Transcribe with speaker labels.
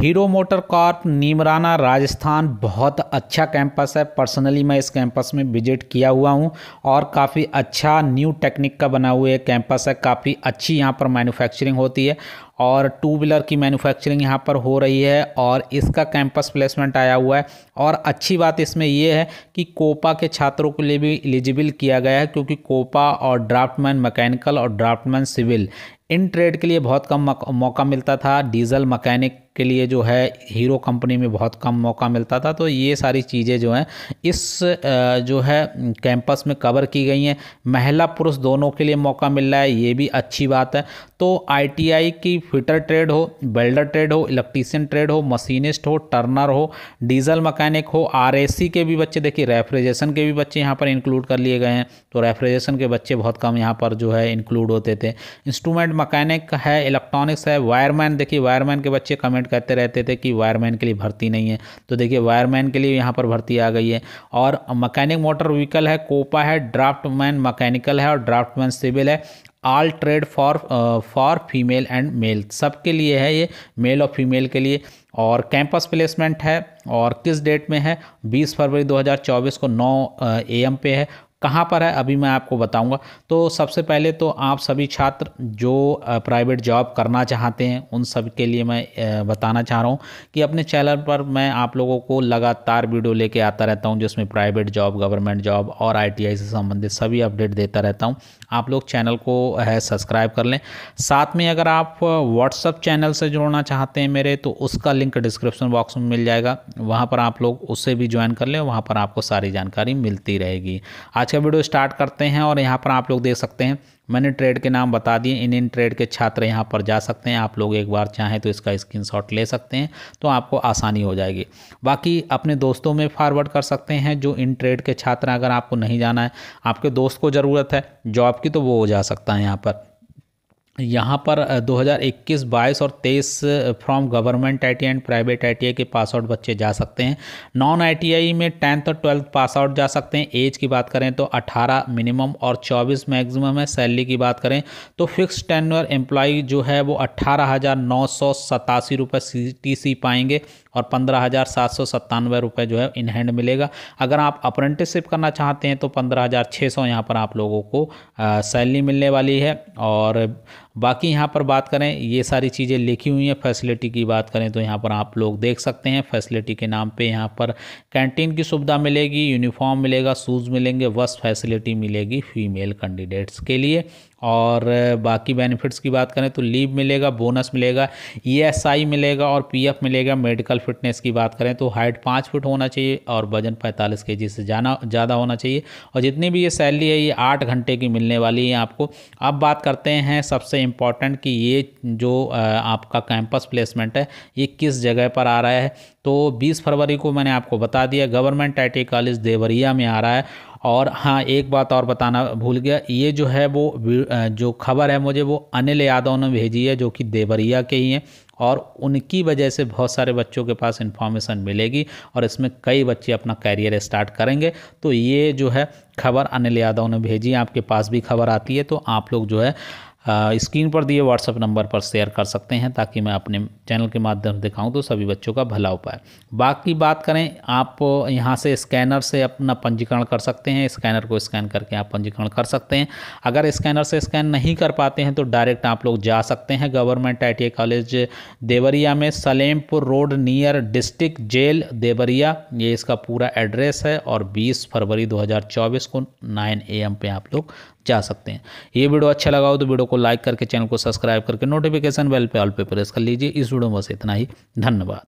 Speaker 1: hero Motor Corp Neemrana Rajasthan बहुत अच्छा campus है पर्सनली मैं इस कैंपस में विजिट किया हुआ हूं और काफ़ी अच्छा न्यू टेक्निक का बना हुआ कैंपस है काफ़ी अच्छी यहां पर मैन्युफैक्चरिंग होती है और टू व्हीलर की मैन्युफैक्चरिंग यहाँ पर हो रही है और इसका कैंपस प्लेसमेंट आया हुआ है और अच्छी बात इसमें यह है कि कोपा के छात्रों के लिए भी एलिजिबल किया गया है क्योंकि कोपा और ड्राफ्टमैन मैकेनिकल और ड्राफ्टमैन सिविल इन ट्रेड के लिए बहुत कम मौका मिलता था डीजल मकैनिक के लिए जो है हीरो कंपनी में बहुत कम मौका मिलता था तो ये सारी चीज़ें जो हैं इस जो है कैंपस में कवर की गई हैं महिला पुरुष दोनों के लिए मौका मिल रहा है ये भी अच्छी बात है तो आईटीआई की फिटर ट्रेड हो बेल्डर ट्रेड हो इलेक्ट्रीशियन ट्रेड हो मशीनिस्ट हो टर्नर हो डीजल मकैनिक हो आर के भी बच्चे देखिए रेफ्रिजरेशन के भी बच्चे यहाँ पर इंक्लूड कर लिए गए हैं तो रेफ्रिजरेशन के बच्चे बहुत कम यहाँ पर जो है इंक्लूड होते थे इंस्ट्रूमेंट मकैनिक है इलेक्ट्रॉनिक्स है वायरमैन देखिए वायरमैन के बच्चे कमेंट कमेंट करते रहते थे कि वायरमैन के लिए भर्ती नहीं है तो देखिए वायरमैन के लिए यहाँ पर भर्ती आ गई है और मकैनिक मोटर व्हीकल है कोपा है ड्राफ्टमैन मैकेनिकल है और ड्राफ्टमैन सिविल है all trade for for female and male सबके लिए है ये मेल और फीमेल के लिए और कैंपस प्लेसमेंट है और किस डेट में है 20 फरवरी 2024 को 9 एम पे है कहाँ पर है अभी मैं आपको बताऊंगा तो सबसे पहले तो आप सभी छात्र जो प्राइवेट जॉब करना चाहते हैं उन सब के लिए मैं बताना चाह रहा हूँ कि अपने चैनल पर मैं आप लोगों को लगातार वीडियो लेके आता रहता हूँ जिसमें प्राइवेट जॉब गवर्नमेंट जॉब और आई से संबंधित सभी अपडेट देता रहता हूँ आप लोग चैनल को है सब्सक्राइब कर लें साथ में अगर आप व्हाट्सअप चैनल से जुड़ना चाहते हैं मेरे तो उसका लिंक डिस्क्रिप्शन बॉक्स में मिल जाएगा वहाँ पर आप लोग उससे भी ज्वाइन कर लें वहाँ पर आपको सारी जानकारी मिलती रहेगी आज आज का वीडियो स्टार्ट करते हैं और यहाँ पर आप लोग देख सकते हैं मैंने ट्रेड के नाम बता दिए इन इन ट्रेड के छात्र यहाँ पर जा सकते हैं आप लोग एक बार चाहें तो इसका स्क्रीनशॉट ले सकते हैं तो आपको आसानी हो जाएगी बाकी अपने दोस्तों में फॉरवर्ड कर सकते हैं जो इन ट्रेड के छात्र अगर आपको नहीं जाना है आपके दोस्त को ज़रूरत है जॉब की तो वो हो जा सकता है यहाँ पर यहाँ पर 2021, 22 और 23 from government I and private ITI के पास आउट बच्चे जा सकते हैं नॉन आईटीआई में टेंथ और ट्वेल्थ पास आउट जा सकते हैं एज की बात करें तो 18 मिनिमम और 24 मैक्सिमम है सैलरी की बात करें तो फिक्स टेन्योर एम्प्लॉय जो है वो अट्ठारह हज़ार नौ सौ सतासी रुपये टी सी पाएंगे और पंद्रह हज़ार सात सौ सत्तानवे रुपये जो है इन हैंड मिलेगा अगर आप अप्रेंटिसशिप करना चाहते हैं तो पंद्रह हज़ार छः सौ यहाँ पर आप लोगों को सैलरी मिलने वाली है और बाकी यहाँ पर बात करें ये सारी चीज़ें लिखी हुई हैं फैसिलिटी की बात करें तो यहाँ पर आप लोग देख सकते हैं फैसिलिटी के नाम पे यहाँ पर कैंटीन की सुविधा मिलेगी यूनिफॉर्म मिलेगा शूज़ मिलेंगे बस फैसिलिटी मिलेगी फीमेल कैंडिडेट्स के लिए और बाकी बेनिफिट्स की बात करें तो लीव मिलेगा बोनस मिलेगा ई e मिलेगा और पी मिलेगा मेडिकल फिटनेस की बात करें तो हाइट पाँच फिट होना चाहिए और वजन पैंतालीस के से जाना ज़्यादा होना चाहिए और जितनी भी ये सैलरी है ये आठ घंटे की मिलने वाली है आपको अब बात करते हैं सबसे इम्पॉर्टेंट कि ये जो आपका कैंपस प्लेसमेंट है ये किस जगह पर आ रहा है तो 20 फरवरी को मैंने आपको बता दिया गवर्नमेंट आई कॉलेज देवरिया में आ रहा है और हाँ एक बात और बताना भूल गया ये जो है वो जो खबर है मुझे वो अनिल यादव ने भेजी है जो कि देवरिया के ही हैं और उनकी वजह से बहुत सारे बच्चों के पास इन्फॉर्मेशन मिलेगी और इसमें कई बच्चे अपना कैरियर स्टार्ट करेंगे तो ये जो है खबर अनिल यादव ने भेजी आपके पास भी खबर आती है तो आप लोग जो है स्क्रीन पर दिए व्हाट्सअप नंबर पर शेयर कर सकते हैं ताकि मैं अपने चैनल के माध्यम से दिखाऊँ तो सभी बच्चों का भला हो पाए बाकी बात करें आप यहाँ से स्कैनर से अपना पंजीकरण कर सकते हैं स्कैनर को स्कैन करके आप पंजीकरण कर सकते हैं अगर स्कैनर से स्कैन नहीं कर पाते हैं तो डायरेक्ट आप लोग जा सकते हैं गवर्नमेंट आई कॉलेज देवरिया में Salempur road near district jail Deoria ये इसका पूरा एड्रेस है और 20 फरवरी 2024 को 9 एम पे आप लोग जा सकते हैं ये वीडियो अच्छा लगा हो तो वीडियो को लाइक करके चैनल को सब्सक्राइब करके नोटिफिकेशन बेल पे ऑल पे प्रेस कर लीजिए इस वीडियो में बस इतना ही धन्यवाद